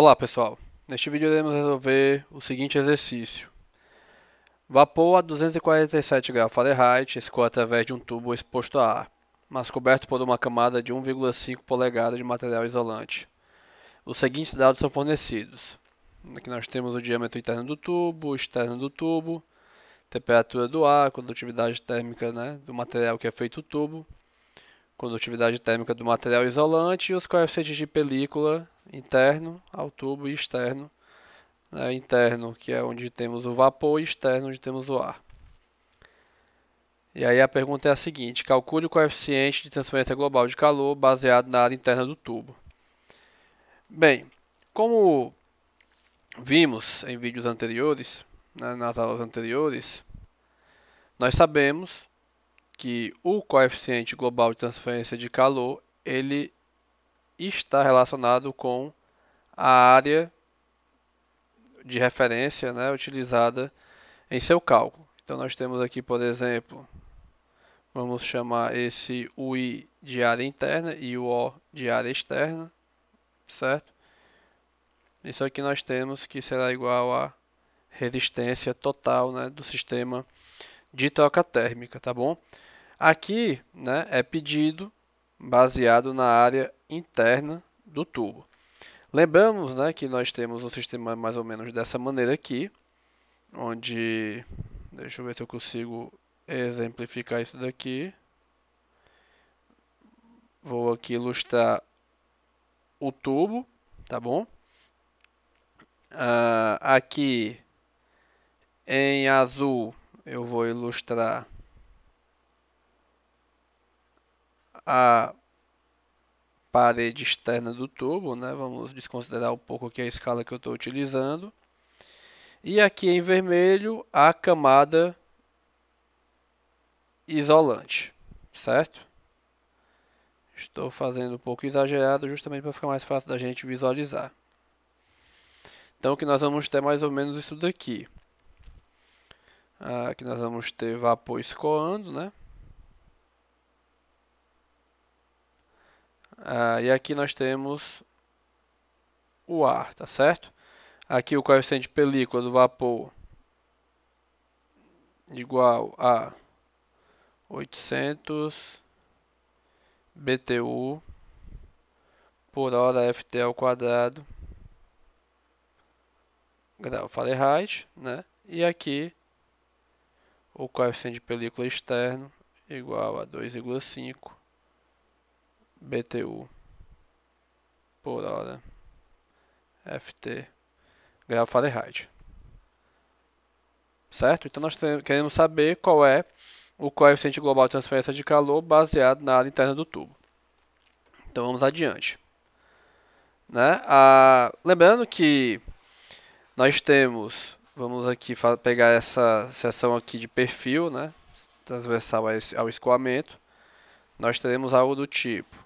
Olá pessoal, neste vídeo iremos resolver o seguinte exercício. Vapor a 247 graus Fahrenheit escoa através de um tubo exposto a ar, mas coberto por uma camada de 1,5 polegadas de material isolante. Os seguintes dados são fornecidos. Aqui nós temos o diâmetro interno do tubo, externo do tubo, temperatura do ar, condutividade térmica né, do material que é feito o tubo, condutividade térmica do material isolante e os coeficientes de película interno ao tubo e externo. Né? Interno, que é onde temos o vapor, e externo, onde temos o ar. E aí a pergunta é a seguinte: calcule o coeficiente de transferência global de calor baseado na área interna do tubo. Bem, como vimos em vídeos anteriores, né, nas aulas anteriores, nós sabemos que o coeficiente global de transferência de calor ele está relacionado com a área de referência né, utilizada em seu cálculo. Então nós temos aqui, por exemplo, vamos chamar esse UI de área interna e o O de área externa, certo? Isso aqui nós temos que será igual a resistência total né, do sistema de troca térmica, tá bom? Aqui né, é pedido baseado na área interna do tubo. Lembramos né, que nós temos um sistema mais ou menos dessa maneira aqui, onde, deixa eu ver se eu consigo exemplificar isso daqui. Vou aqui ilustrar o tubo, tá bom? Uh, aqui em azul eu vou ilustrar a parede externa do tubo, né? vamos desconsiderar um pouco aqui a escala que eu estou utilizando. E aqui em vermelho a camada isolante, certo? Estou fazendo um pouco exagerado justamente para ficar mais fácil da gente visualizar. Então o que nós vamos ter mais ou menos isso daqui. Aqui nós vamos ter vapor escoando, né? Ah, e aqui nós temos o ar, tá certo? Aqui o coeficiente de película do vapor igual a 800 BTU por hora FT ao quadrado grau Fahrenheit, né? E aqui o coeficiente de película externo igual a 2,5 BTU por hora FT grau Fahrenheit. Certo? Então nós queremos saber qual é o coeficiente global de transferência de calor baseado na área interna do tubo. Então vamos adiante. Né? Ah, lembrando que nós temos, vamos aqui pegar essa seção aqui de perfil, né? transversal ao escoamento, nós teremos algo do tipo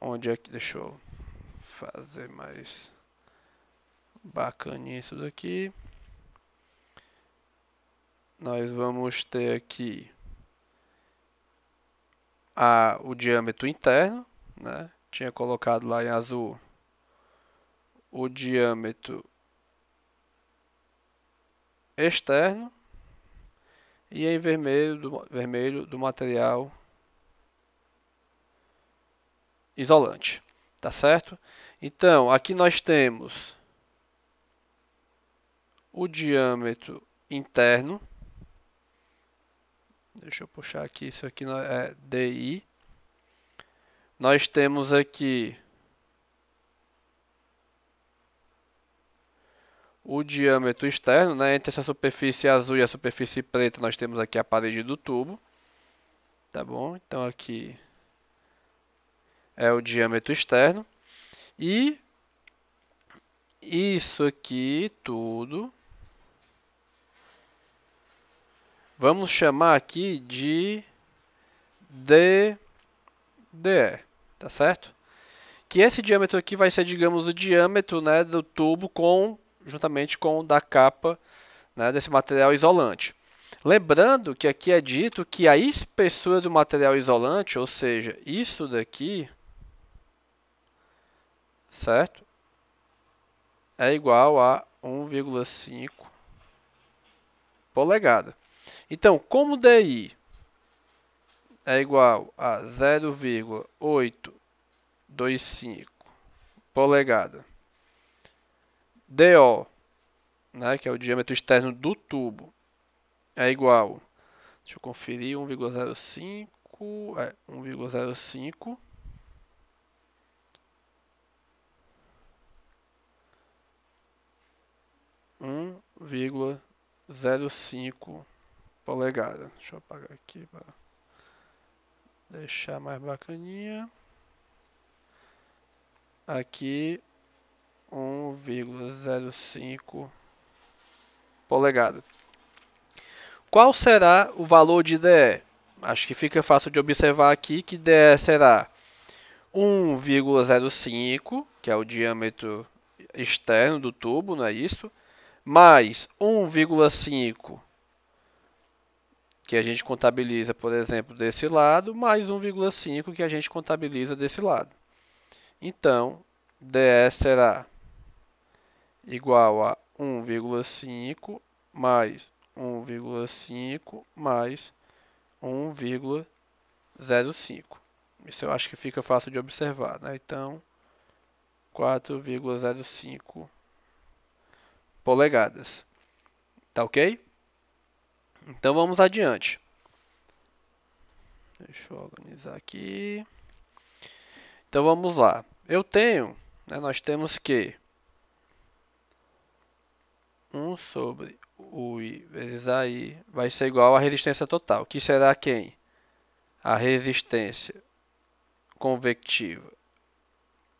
Onde é que. Deixa eu fazer mais bacaninha isso daqui. Nós vamos ter aqui a, o diâmetro interno, né? Tinha colocado lá em azul o diâmetro externo e em vermelho do, vermelho do material isolante, tá certo? Então, aqui nós temos o diâmetro interno. Deixa eu puxar aqui, isso aqui é DI. Nós temos aqui o diâmetro externo, né? entre essa superfície azul e a superfície preta, nós temos aqui a parede do tubo. Tá bom? Então aqui é o diâmetro externo. E isso aqui tudo vamos chamar aqui de DDE, tá certo? Que esse diâmetro aqui vai ser, digamos, o diâmetro né, do tubo com, juntamente com o da capa né, desse material isolante. Lembrando que aqui é dito que a espessura do material isolante, ou seja, isso daqui, certo? É igual a 1,5 polegada. Então, como DI é igual a 0,825 polegada, DO, né, que é o diâmetro externo do tubo, é igual, deixa eu conferir, 1,05, é, 1,05 1,05 polegada. Deixa eu apagar aqui para deixar mais bacaninha. Aqui 1,05 polegada. Qual será o valor de DE? Acho que fica fácil de observar aqui que DE será 1,05, que é o diâmetro externo do tubo, não é isso? mais 1,5 que a gente contabiliza, por exemplo, desse lado, mais 1,5 que a gente contabiliza desse lado. Então, ds será igual a 1,5 mais 1,5 mais 1,05. Isso eu acho que fica fácil de observar, né? Então, 4,05 polegadas. Tá ok? Então vamos adiante. Deixa eu organizar aqui. Então vamos lá. Eu tenho, né, nós temos que 1 sobre ui vezes AI vai ser igual à resistência total, que será quem? A resistência convectiva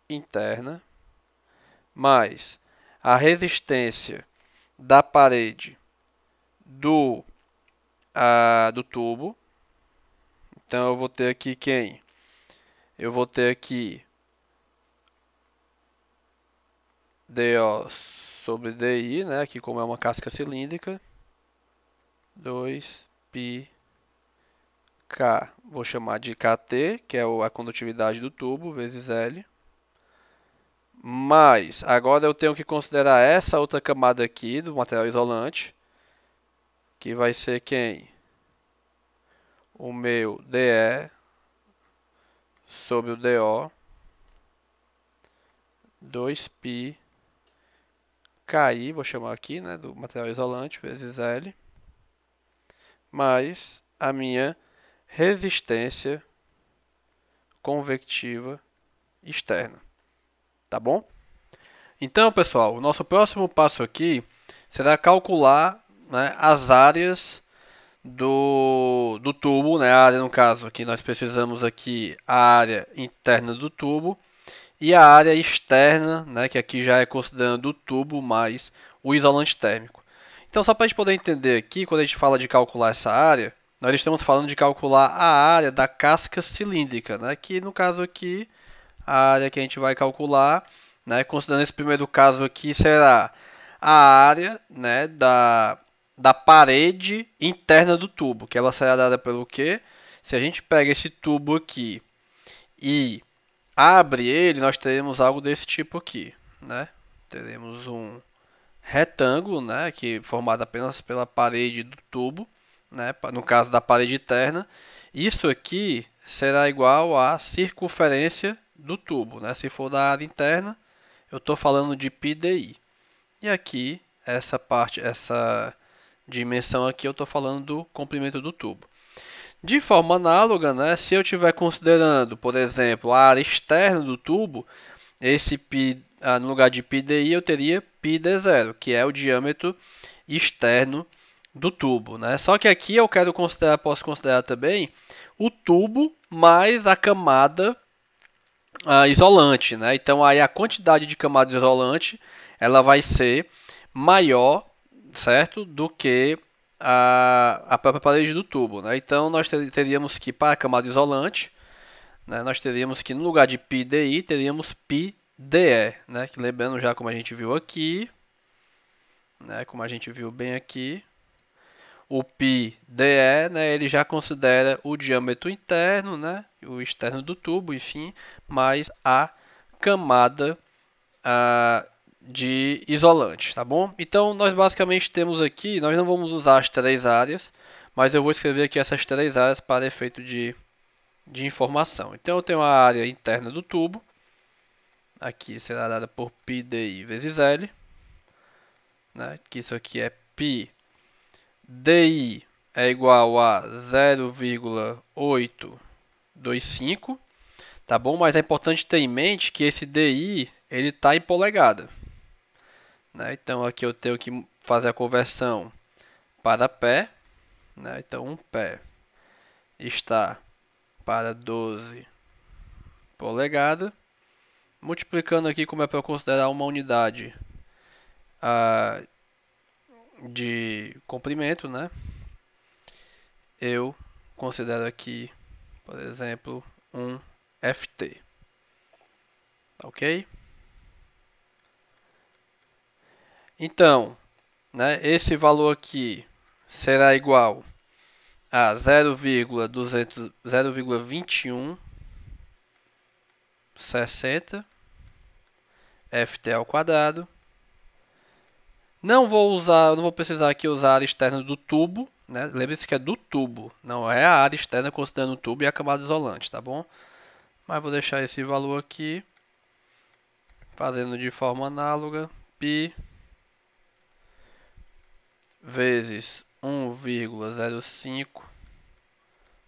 interna mais a resistência da parede do, a, do tubo. Então eu vou ter aqui quem? Eu vou ter aqui DO sobre DI, né? Aqui como é uma casca cilíndrica. 2 πk K, vou chamar de KT, que é a condutividade do tubo, vezes L. Mas agora eu tenho que considerar essa outra camada aqui do material isolante, que vai ser quem? O meu DE sobre o DO 2π KI, vou chamar aqui, né, do material isolante vezes L, mais a minha resistência convectiva externa tá bom? Então, pessoal, o nosso próximo passo aqui será calcular né, as áreas do, do tubo, né, a área, no caso, aqui nós precisamos aqui a área interna do tubo e a área externa, né, que aqui já é considerando o tubo mais o isolante térmico. Então, só para a gente poder entender aqui, quando a gente fala de calcular essa área, nós estamos falando de calcular a área da casca cilíndrica, né, que no caso aqui a área que a gente vai calcular, né? Considerando esse primeiro caso aqui, será a área, né, da, da parede interna do tubo, que ela será dada pelo quê? Se a gente pega esse tubo aqui e abre ele, nós teremos algo desse tipo aqui, né? Teremos um retângulo, né, que é formado apenas pela parede do tubo, né, no caso da parede interna. Isso aqui será igual à circunferência do tubo, né? Se for da área interna, eu estou falando de PDI. E aqui, essa parte, essa dimensão aqui, eu estou falando do comprimento do tubo. De forma análoga, né, se eu estiver considerando, por exemplo, a área externa do tubo, esse pi, ah, no lugar de πDI eu teria πD0, que é o diâmetro externo do tubo. Né? Só que aqui eu quero considerar, posso considerar também o tubo mais a camada uh, isolante, né? Então aí a quantidade de camada isolante ela vai ser maior, certo, do que a, a própria parede do tubo, né? Então nós teríamos que para a camada isolante, né, nós teríamos que no lugar de πDI teríamos πDE, né? Que lembrando já como a gente viu aqui, né? Como a gente viu bem aqui, o πDE, né, ele já considera o diâmetro interno, né, o externo do tubo, enfim, mais a camada ah, de isolante, tá bom? Então, nós basicamente temos aqui, nós não vamos usar as três áreas, mas eu vou escrever aqui essas três áreas para efeito de, de informação. Então, eu tenho a área interna do tubo, aqui será dada por πDI vezes L, né, que isso aqui é πDI DI é igual a 0,825, tá bom? Mas é importante ter em mente que esse DI ele está em polegada. Né? Então aqui eu tenho que fazer a conversão para pé. Né? Então um pé está para 12 polegadas. Multiplicando aqui como é para eu considerar uma unidade. Uh, de comprimento, né? Eu considero aqui, por exemplo, um FT. Tá ok? Então, né, esse valor aqui será igual a sessenta ft ao quadrado não vou usar, não vou precisar aqui usar a área externa do tubo, né? Lembre-se que é do tubo, não é a área externa considerando o tubo e a camada isolante, tá bom? Mas vou deixar esse valor aqui, fazendo de forma análoga, π vezes 1,05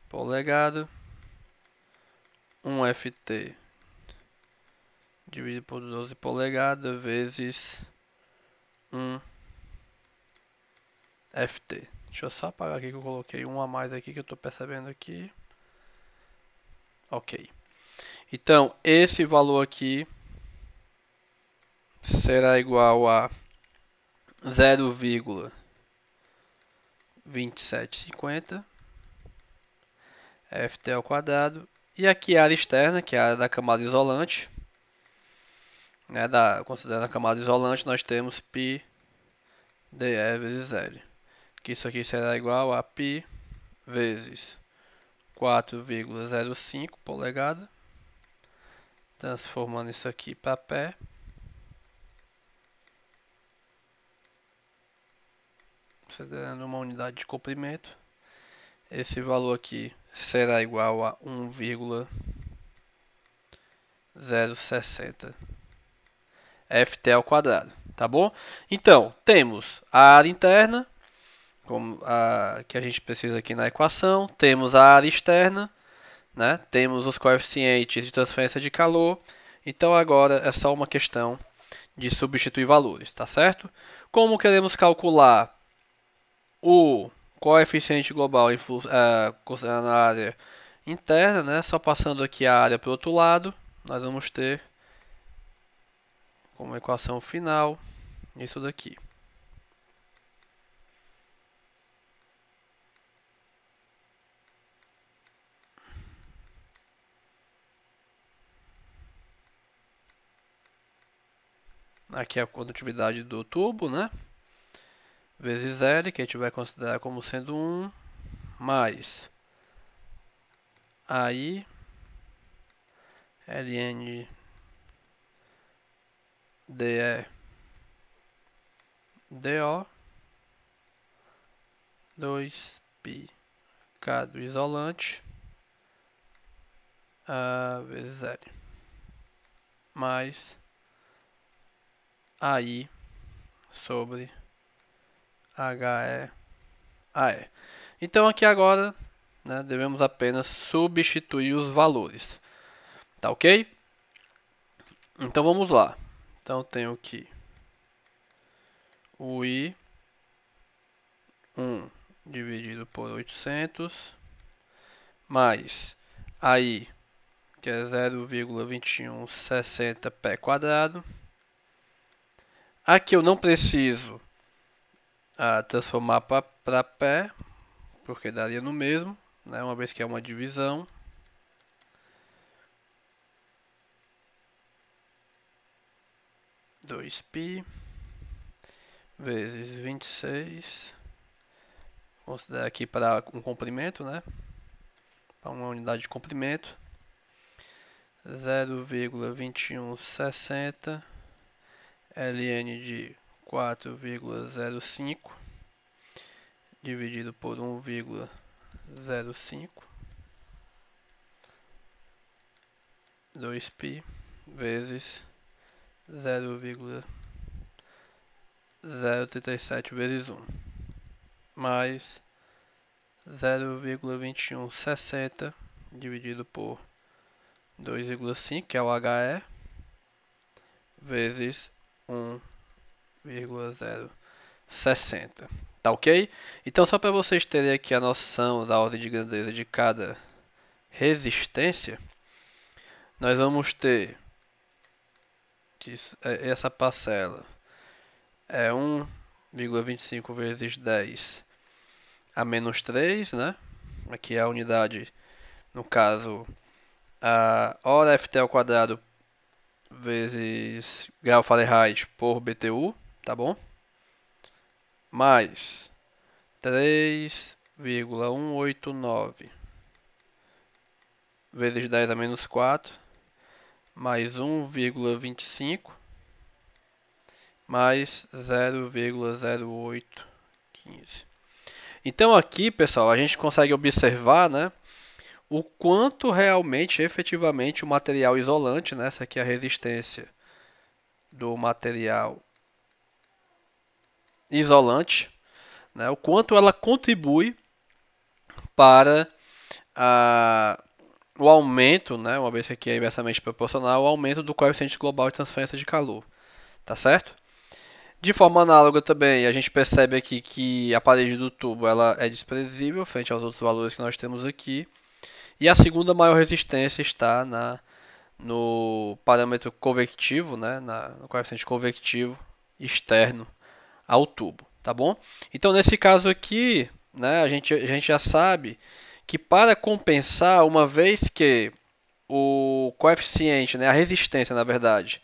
polegada, 1 ft dividido por 12 polegadas vezes um FT. Deixa eu só apagar aqui que eu coloquei um a mais aqui que eu estou percebendo aqui. Ok. Então, esse valor aqui será igual a 0,2750 FT ao quadrado. E aqui a área externa, que é a área da camada isolante, né, da, considerando a camada isolante, nós temos π dE vezes L. Que isso aqui será igual a π vezes 4,05 polegada. Transformando isso aqui para pé. Considerando uma unidade de comprimento. Esse valor aqui será igual a 1,060 ft ao quadrado, tá bom? Então, temos a área interna, como a, que a gente precisa aqui na equação, temos a área externa, né? temos os coeficientes de transferência de calor, então agora é só uma questão de substituir valores, tá certo? Como queremos calcular o coeficiente global em, uh, considerando a área interna, né? só passando aqui a área para o outro lado, nós vamos ter como equação final, isso daqui. Aqui é a condutividade do tubo, né? Vezes L, que a gente vai considerar como sendo 1, mais aí LN DE DO they are 2π K do isolante a vezes zero mais AI sobre HE AE. Então aqui agora né, devemos apenas substituir os valores. Tá ok? Então vamos lá. Então tenho que o i 1 dividido por 800 mais aí que é 0,2160 pé quadrado. Aqui eu não preciso ah, transformar para pé, porque daria no mesmo, né, uma vez que é uma divisão. dois pi vezes vinte e seis aqui para um comprimento, né? Para uma unidade de comprimento. zero vírgula vinte um sessenta ln de quatro vírgula zero cinco dividido por um vírgula zero cinco dois pi vezes 0,037 vezes 1 mais 0,2160 dividido por 2,5 que é o HE vezes 1,060 tá ok? Então só para vocês terem aqui a noção da ordem de grandeza de cada resistência nós vamos ter disso, é, essa parcela é 1,25 vezes 10 a menos 3, né? Aqui é a unidade, no caso, a hora FT ao quadrado vezes grau Fahrenheit por BTU, tá bom? Mais 3,189 vezes 10 a menos 4 mais 1,25 mais 0,0815. Então aqui, pessoal, a gente consegue observar, né, o quanto realmente, efetivamente, o material isolante, né, essa aqui é a resistência do material isolante, né, o quanto ela contribui para a o aumento, né, uma vez que aqui é inversamente proporcional, o aumento do coeficiente global de transferência de calor. Tá certo? De forma análoga também, a gente percebe aqui que a parede do tubo ela é desprezível frente aos outros valores que nós temos aqui. E a segunda maior resistência está na, no parâmetro convectivo, né, na, no coeficiente convectivo externo ao tubo, tá bom? Então, nesse caso aqui, né, a, gente, a gente já sabe que para compensar, uma vez que o coeficiente, né, a resistência, na verdade,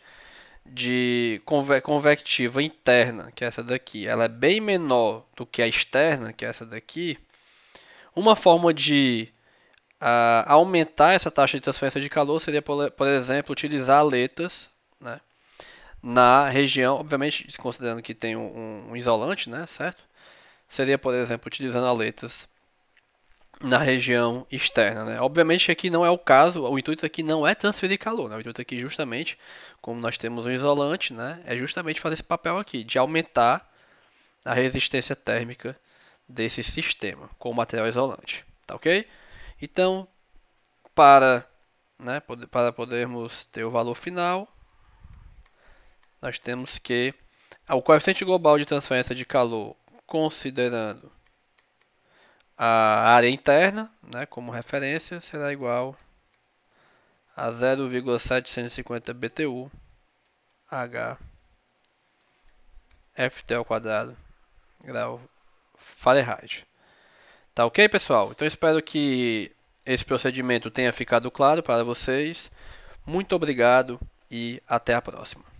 de convectiva interna, que é essa daqui, ela é bem menor do que a externa, que é essa daqui, uma forma de uh, aumentar essa taxa de transferência de calor seria, por, por exemplo, utilizar aletas né, na região, obviamente, considerando que tem um, um isolante, né, certo? Seria, por exemplo, utilizando aletas na região externa. Né? Obviamente aqui não é o caso, o intuito aqui não é transferir calor, né? o intuito aqui justamente, como nós temos um isolante, né? é justamente fazer esse papel aqui, de aumentar a resistência térmica desse sistema com o material isolante, tá ok? Então, para, né, para podermos ter o valor final, nós temos que o coeficiente global de transferência de calor, considerando a área interna, né, como referência, será igual a 0,750 BTU H FT ao quadrado grau Fahrenheit. Tá ok, pessoal? Então espero que esse procedimento tenha ficado claro para vocês. Muito obrigado e até a próxima.